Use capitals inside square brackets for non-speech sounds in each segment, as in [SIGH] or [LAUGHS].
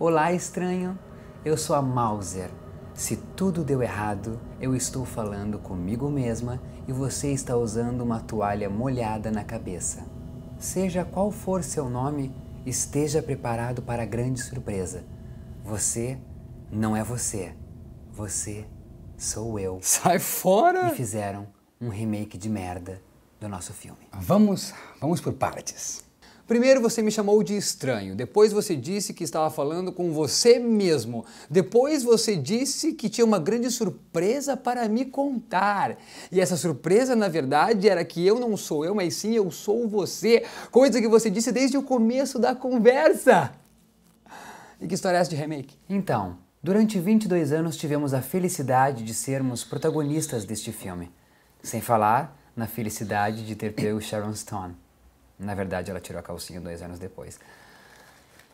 Olá, estranho. Eu sou a Mauser. Se tudo deu errado, eu estou falando comigo mesma e você está usando uma toalha molhada na cabeça. Seja qual for seu nome, esteja preparado para a grande surpresa. Você não é você. Você sou eu. [LAUGHS] Sai fora! E fizeram um remake de merda do nosso filme. Vamos, vamos por partes. Primeiro você me chamou de estranho, depois você disse que estava falando com você mesmo, depois você disse que tinha uma grande surpresa para me contar. E essa surpresa, na verdade, era que eu não sou eu, mas sim eu sou você, coisa que você disse desde o começo da conversa. E que história é essa de remake? Então, durante 22 anos tivemos a felicidade de sermos protagonistas deste filme, sem falar na felicidade de ter pego Sharon Stone. Na verdade, ela tirou a calcinha dois anos depois.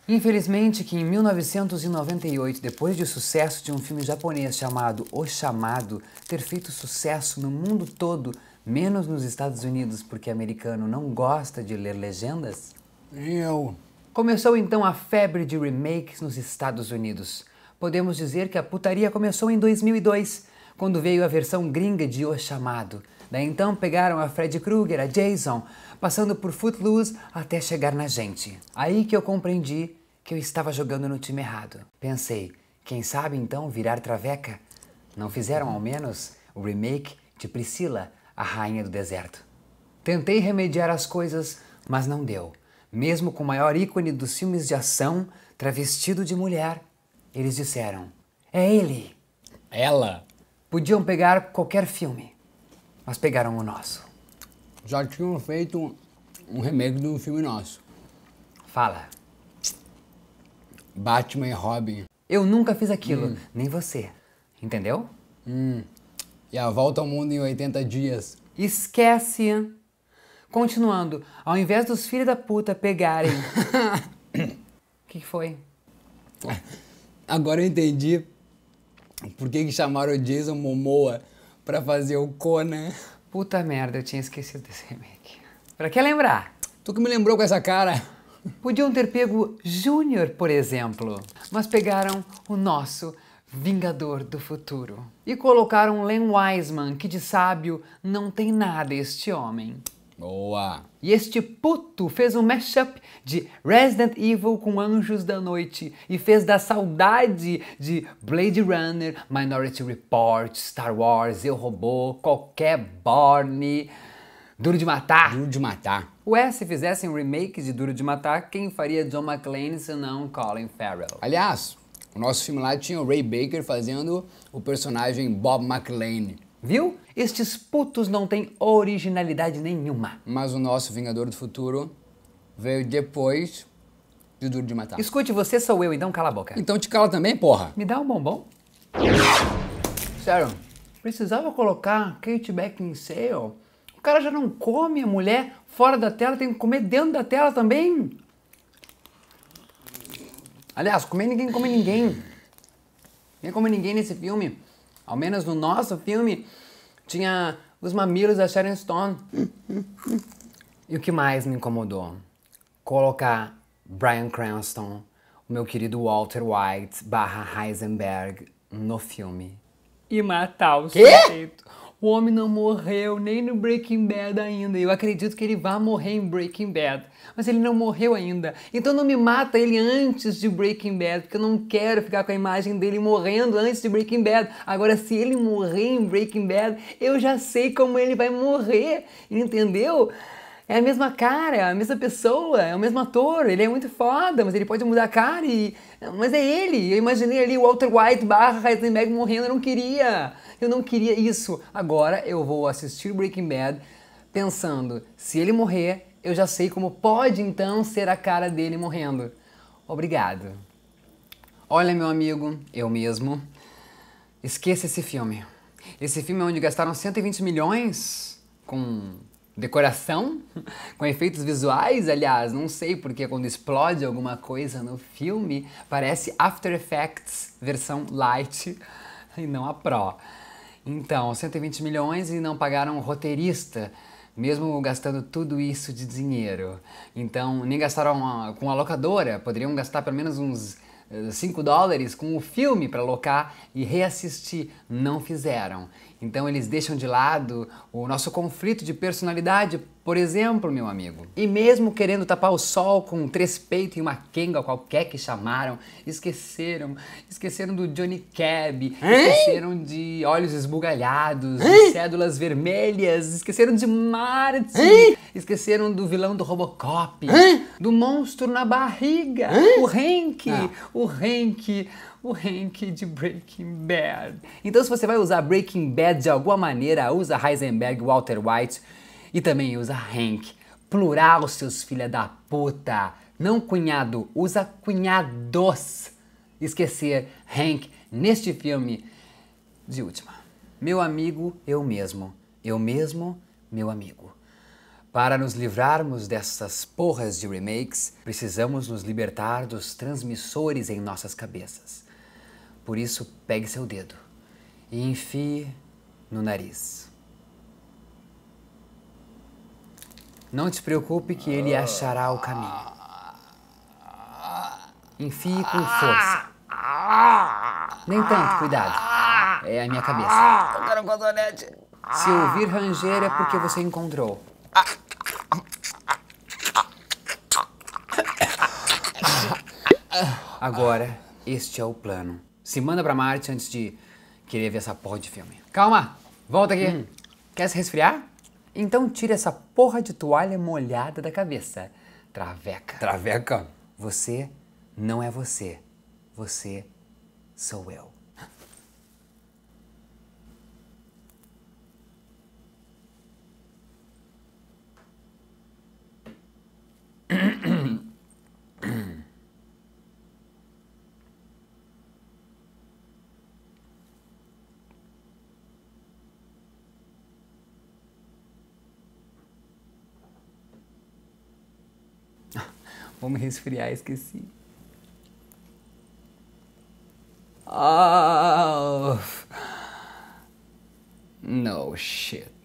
Infelizmente que em 1998, depois do sucesso de um filme japonês chamado O Chamado ter feito sucesso no mundo todo, menos nos Estados Unidos, porque americano não gosta de ler legendas, eu começou então a febre de remakes nos Estados Unidos. Podemos dizer que a putaria começou em 2002, quando veio a versão gringa de O Chamado. Daí então pegaram a Freddy Krueger, a Jason, passando por Footloose até chegar na gente. Aí que eu compreendi que eu estava jogando no time errado. Pensei, quem sabe então virar traveca? Não fizeram ao menos o remake de Priscila, a rainha do deserto. Tentei remediar as coisas, mas não deu. Mesmo com o maior ícone dos filmes de ação, travestido de mulher, eles disseram: "É ele". Ela. Podiam pegar qualquer filme, mas pegaram o nosso já tinham feito um, remake do filme nosso. Fala. Batman e Robin. Eu nunca fiz aquilo, hum. nem você. Entendeu? Hum. E a volta ao mundo em 80 dias. Esquece! Continuando, ao invés dos filhos da puta pegarem. O [LAUGHS] que, que, foi? Agora eu entendi por que, que chamaram o Jason Momoa pra fazer o Conan. Puta merda, eu tinha esquecido desse remake. Pra que lembrar? Tu que me lembrou com essa cara. Podiam ter pego Júnior, por exemplo, mas pegaram o nosso Vingador do Futuro. E colocaram Len Wiseman, que de sábio não tem nada este homem. Boa! E este puto fez um mashup de Resident Evil com Anjos da Noite e fez da saudade de Blade Runner, Minority Report, Star Wars, Eu Robô, qualquer Borne. Duro de Matar. Duro de Matar. Ué, se fizessem um remake de Duro de Matar, quem faria John McClane não Colin Farrell? Aliás, o nosso filme lá tinha o Ray Baker fazendo o personagem Bob McClane. Viu? Estes putos não têm originalidade nenhuma. Mas o nosso Vingador do Futuro veio depois de Duro de Matar. Escute, você sou eu, então cala a boca. Então te cala também, porra. Me dá um bombom? Sério, precisava colocar Kate Beckinsale? O cara já não come a mulher fora da tela, tem que comer dentro da tela também. Aliás, comer ninguém come ninguém. Ninguém come ninguém nesse filme. Ao menos no nosso filme tinha os mamilos da Sharon Stone. e o que mais me incomodou? Colocar Brian Cranston, o meu querido Walter White barra Heisenberg no filme. E matar o Quê? sujeito. O homem não morreu nem no Breaking Bad ainda. Eu acredito que ele vai morrer em Breaking Bad. Mas ele não morreu ainda. Então não me mata ele antes de Breaking Bad, porque eu não quero ficar com a imagem dele morrendo antes de Breaking Bad. Agora, se ele morrer em Breaking Bad, eu já sei como ele vai morrer, entendeu? é a mesma cara, a mesma pessoa, é o mesmo ator, ele é muito foda, mas ele pode mudar a cara e. Mas é ele! Eu imaginei ali o Walter White barra Heisenberg morrendo, eu não queria! Eu não queria isso! Agora eu vou assistir Breaking Bad pensando, se ele morrer, eu já sei como pode então ser a cara dele morrendo. Obrigado. Olha, meu amigo, eu mesmo, esqueça esse filme. Esse filme é onde gastaram 120 milhões com decoração, com efeitos visuais, aliás, não sei porque quando explode alguma coisa no filme, parece After Effects versão light [LAUGHS] e não a pro. Então, 120 milhões e não pagaram o roteirista, mesmo gastando tudo isso de dinheiro. Então, nem gastaram com a locadora, poderiam gastar pelo menos uns 5 eh, dólares com o filme para locar e reassistir. Não fizeram. Então eles deixam de lado o nosso conflito de personalidade, por exemplo, meu amigo. E mesmo querendo tapar o sol com um trespeito e uma quenga qualquer que chamaram, esqueceram, esqueceram do Johnny Cab, esqueceram de olhos esbugalhados, de cédulas vermelhas, esqueceram de Marte, hein? esqueceram do vilão do Robocop, hein? do monstro na barriga, hein? o Hank, ah. o Hank, o Hank de Breaking Bad. Então se você vai usar Breaking Bad de alguma maneira, usa Heisenberg, Walter White e também usa Hank. Plural, seus filha da puta. Não cunhado, usa cunhados. Esquecer Hank neste filme de última. Meu amigo, eu mesmo. Eu mesmo, meu amigo. Para nos livrarmos dessas porras de remakes, precisamos nos libertar dos transmissores em nossas cabeças. Por isso, pegue seu dedo e enfie no nariz. Não te preocupe que ele ah. achará o caminho. Enfie com força. Nem tanto, cuidado. É a minha cabeça. Eu quero um cotonete. Se ouvir ranger é porque você encontrou. Agora, este é o plano. Se manda para Marte antes de Queria ver essa porra de filme. Calma, volta aqui. Hum. Quer se resfriar? Então tira essa porra de toalha molhada da cabeça. Traveca. Traveca? Você não é você. Você sou eu. Vou me resfriar, esqueci. Oh. No shit.